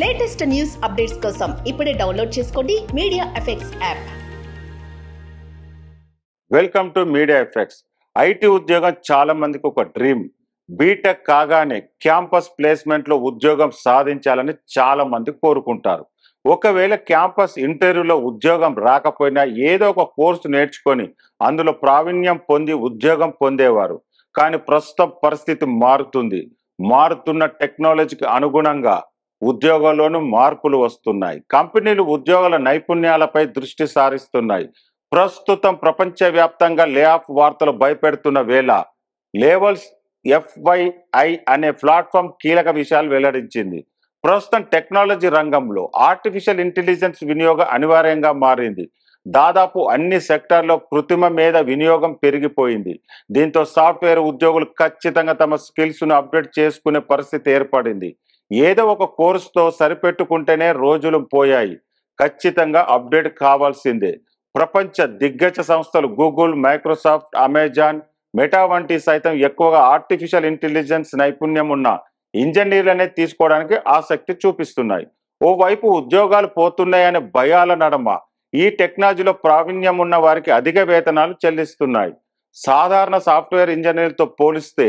latest news updates కోసం ఇప్పుడే download చేసుకోండి media effects app welcome to media effects IT ఉద్యోగం చాలా మందికి ఒక డ్రీమ్ బీటెక్ కాగానే క్యాంపస్ ప్లేస్మెంట్లో ఉద్యోగం సాధించాలని చాలా మంది కోరుకుంటారు ఒకవేళ క్యాంపస్ ఇంటర్వ్యూలో ఉద్యోగం రాకపోయినా ఏదో ఒక కోర్సు నేర్చుకొని అందులో ప్రావీణ్యం పొంది ఉద్యోగం పొందేవారు కానీ ప్రస్తుత పరిస్థితి మారుతుంది మారుతున్న టెక్నాలజీకి అనుగుణంగా ఉద్యోగంలోనూ మార్పులు వస్తున్నాయి కంపెనీలు ఉద్యోగుల నైపుణ్యాలపై దృష్టి సారిస్తున్నాయి ప్రస్తుతం ప్రపంచవ్యాప్తంగా లే ఆఫ్ వార్తలు భయపెడుతున్న వేళ లేవల్స్ ఎఫ్వైఐ అనే ప్లాట్ఫామ్ కీలక విషయాలు వెల్లడించింది ప్రస్తుతం టెక్నాలజీ రంగంలో ఆర్టిఫిషియల్ ఇంటెలిజెన్స్ వినియోగం అనివార్యంగా మారింది దాదాపు అన్ని సెక్టార్లో కృత్రిమ మీద వినియోగం పెరిగిపోయింది దీంతో సాఫ్ట్వేర్ ఉద్యోగులు ఖచ్చితంగా తమ స్కిల్స్ను అప్డేట్ చేసుకునే పరిస్థితి ఏర్పడింది ఏదో ఒక కోర్సుతో సరిపెట్టుకుంటేనే రోజులు పోయాయి ఖచ్చితంగా అప్డేట్ కావాల్సిందే ప్రపంచ దిగ్గజ సంస్థలు గూగుల్ మైక్రోసాఫ్ట్ అమెజాన్ మెటా వంటి సైతం ఎక్కువగా ఆర్టిఫిషియల్ ఇంటెలిజెన్స్ నైపుణ్యం ఉన్న ఇంజనీర్లనే తీసుకోవడానికి ఆసక్తి చూపిస్తున్నాయి ఓవైపు ఉద్యోగాలు పోతున్నాయనే భయాల నడమ ఈ టెక్నాలజీలో ప్రావీణ్యం ఉన్న వారికి అధిక వేతనాలు చెల్లిస్తున్నాయి సాధారణ సాఫ్ట్వేర్ ఇంజనీర్తో పోలిస్తే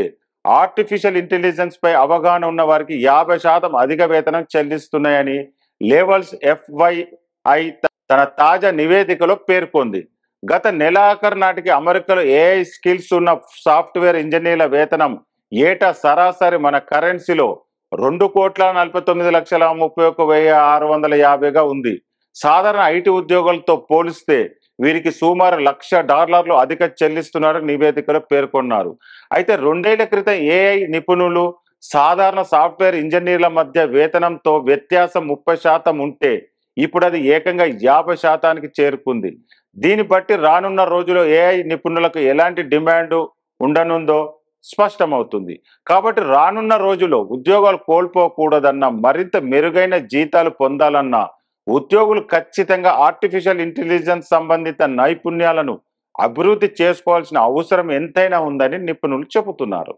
ఆర్టిఫిషియల్ ఇంటెలిజెన్స్ పై అవగాహన ఉన్న వారికి యాభై శాతం అధిక వేతనం చెల్లిస్తున్నాయని లేవల్స్ ఎఫ్వైఐ తన తాజా నివేదికలో పేర్కొంది గత నెలాఖరు నాటికి అమెరికాలో ఏఐ స్కిల్స్ ఉన్న సాఫ్ట్వేర్ ఇంజనీర్ల వేతనం ఏటా సరాసరి మన కరెన్సీలో రెండు కోట్ల నలభై తొమ్మిది లక్షల ముప్పై ఒక్క వెయ్యి ఆరు వందల యాభైగా ఉంది సాధారణ ఐటీ ఉద్యోగులతో పోలిస్తే వీరికి సుమారు లక్ష డాలర్లు అధిక చెల్లిస్తున్నారని నివేదికలో పేర్కొన్నారు అయితే రెండేళ్ల క్రితం ఏఐ నిపుణులు సాధారణ సాఫ్ట్వేర్ ఇంజనీర్ల మధ్య వేతనంతో వ్యత్యాసం ముప్పై శాతం ఉంటే ఇప్పుడు అది ఏకంగా యాభై శాతానికి చేరుకుంది దీన్ని బట్టి రానున్న రోజులో ఏఐ నిపుణులకు ఎలాంటి డిమాండ్ ఉండనుందో స్పష్టమవుతుంది కాబట్టి రానున్న రోజులో ఉద్యోగాలు కోల్పోకూడదన్న మరింత మెరుగైన జీతాలు పొందాలన్నా ఉద్యోగులు ఖచ్చితంగా ఆర్టిఫిషియల్ ఇంటెలిజెన్స్ సంబంధిత నైపుణ్యాలను అభివృద్ధి చేసుకోవాల్సిన అవసరం ఎంతైనా ఉందని నిపుణులు చెబుతున్నారు